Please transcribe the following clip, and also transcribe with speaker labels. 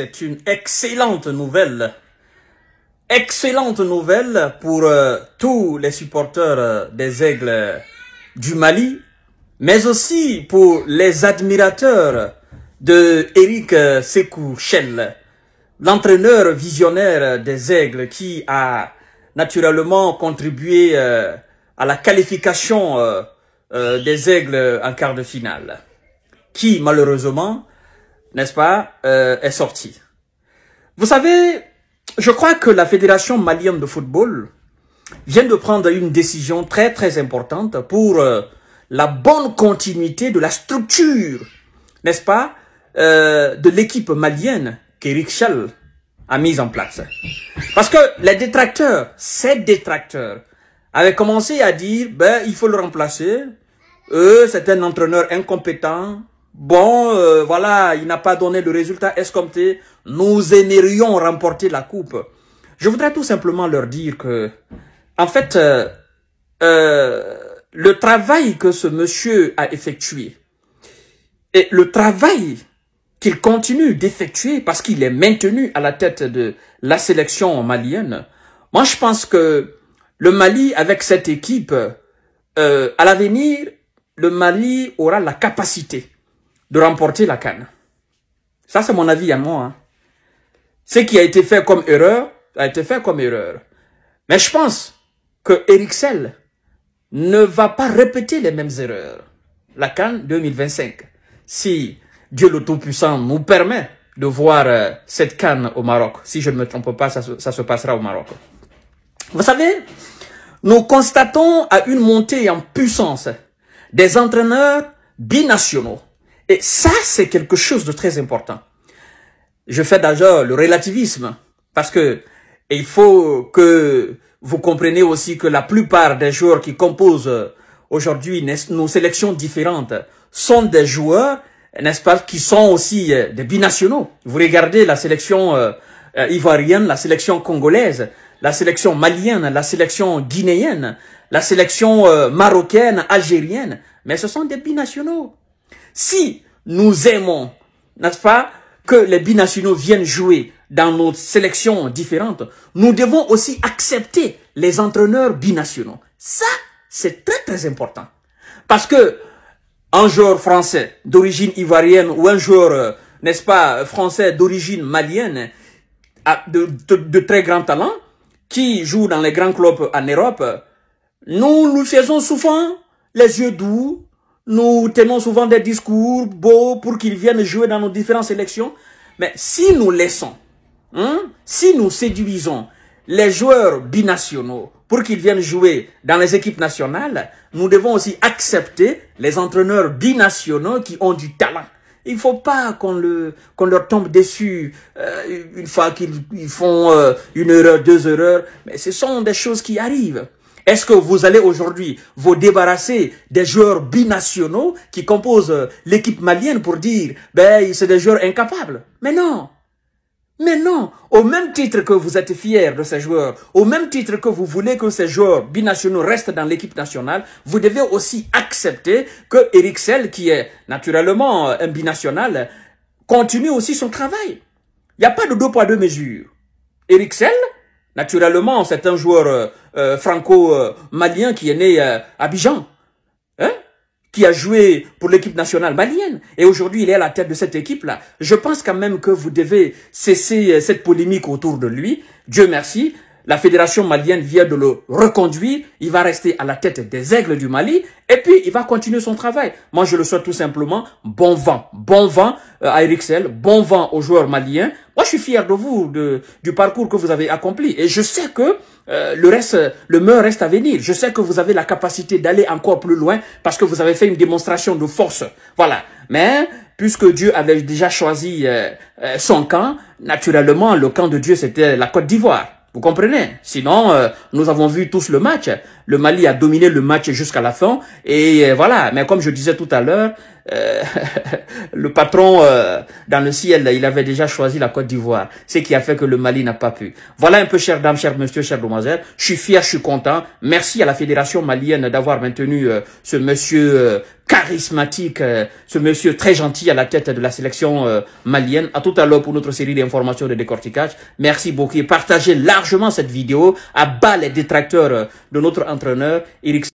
Speaker 1: c'est une excellente nouvelle. Excellente nouvelle pour euh, tous les supporters euh, des Aigles du Mali, mais aussi pour les admirateurs de Eric euh, Sekou l'entraîneur visionnaire des Aigles qui a naturellement contribué à la qualification des Aigles en quart de finale, qui malheureusement n'est-ce pas, euh, est sorti. Vous savez, je crois que la Fédération malienne de football vient de prendre une décision très très importante pour euh, la bonne continuité de la structure, n'est-ce pas, euh, de l'équipe malienne qu'Eric Schell a mise en place. Parce que les détracteurs, ces détracteurs, avaient commencé à dire, ben, il faut le remplacer. Eux, c'est un entraîneur incompétent, Bon, euh, voilà, il n'a pas donné le résultat escompté. Nous aimerions remporter la coupe. Je voudrais tout simplement leur dire que, en fait, euh, euh, le travail que ce monsieur a effectué et le travail qu'il continue d'effectuer parce qu'il est maintenu à la tête de la sélection malienne, moi je pense que le Mali, avec cette équipe, à l'avenir, le Mali aura la capacité de remporter la canne. Ça, c'est mon avis à moi. Hein. Ce qui a été fait comme erreur, a été fait comme erreur. Mais je pense que Eric ne va pas répéter les mêmes erreurs. La Cannes 2025. Si Dieu le Tout-Puissant nous permet de voir euh, cette canne au Maroc. Si je ne me trompe pas, ça se passera au Maroc. Vous savez, nous constatons à une montée en puissance des entraîneurs binationaux et ça, c'est quelque chose de très important. Je fais d'ailleurs le relativisme, parce que il faut que vous compreniez aussi que la plupart des joueurs qui composent euh, aujourd'hui nos sélections différentes sont des joueurs, n'est-ce pas, qui sont aussi euh, des binationaux. Vous regardez la sélection euh, ivoirienne, la sélection congolaise, la sélection malienne, la sélection guinéenne, la sélection marocaine, algérienne, mais ce sont des binationaux. Si nous aimons, n'est-ce pas, que les binationaux viennent jouer dans nos sélections différentes, nous devons aussi accepter les entraîneurs binationaux. Ça, c'est très très important. Parce que un joueur français d'origine ivoirienne ou un joueur, euh, n'est-ce pas, français d'origine malienne, de, de, très grand talent, qui joue dans les grands clubs en Europe, nous nous faisons souvent les yeux doux, nous tenons souvent des discours beaux pour qu'ils viennent jouer dans nos différentes élections. Mais si nous laissons, hein, si nous séduisons les joueurs binationaux pour qu'ils viennent jouer dans les équipes nationales, nous devons aussi accepter les entraîneurs binationaux qui ont du talent. Il faut pas qu'on le leur tombe dessus euh, une fois qu'ils font euh, une erreur, deux erreurs. Mais ce sont des choses qui arrivent. Est-ce que vous allez aujourd'hui vous débarrasser des joueurs binationaux qui composent euh, l'équipe malienne pour dire ben c'est des joueurs incapables Mais non mais non, au même titre que vous êtes fiers de ces joueurs, au même titre que vous voulez que ces joueurs binationaux restent dans l'équipe nationale, vous devez aussi accepter que Eric Sell, qui est naturellement euh, un binational, continue aussi son travail. Il n'y a pas de deux poids deux mesures. Eric Sell, naturellement, c'est un joueur euh, euh, franco-malien qui est né euh, à Bijan. hein, qui a joué pour l'équipe nationale malienne, et aujourd'hui il est à la tête de cette équipe-là. Je pense quand même que vous devez cesser euh, cette polémique autour de lui. Dieu merci, la fédération malienne vient de le reconduire, il va rester à la tête des aigles du Mali, et puis il va continuer son travail. Moi, je le souhaite tout simplement bon vent, bon vent euh, à Ericsel, bon vent aux joueurs maliens. Moi, je suis fier de vous, de, du parcours que vous avez accompli, et je sais que euh, le reste, le meilleur reste à venir. Je sais que vous avez la capacité d'aller encore plus loin parce que vous avez fait une démonstration de force. Voilà. Mais puisque Dieu avait déjà choisi euh, son camp, naturellement, le camp de Dieu, c'était la Côte d'Ivoire. Vous comprenez Sinon, euh, nous avons vu tous le match. Le Mali a dominé le match jusqu'à la fin. Et euh, voilà, mais comme je disais tout à l'heure, euh, le patron euh, dans le ciel, il avait déjà choisi la Côte d'Ivoire, ce qui a fait que le Mali n'a pas pu. Voilà un peu, chère dames, chers monsieur chère demoiselles. Je suis fier, je suis content. Merci à la Fédération malienne d'avoir maintenu ce monsieur charismatique, ce monsieur très gentil à la tête de la sélection malienne. À tout à l'heure pour notre série d'informations de décortiquage. Merci beaucoup. Et partagez largement cette vidéo à bas les détracteurs de notre entreprise entraîneur Eric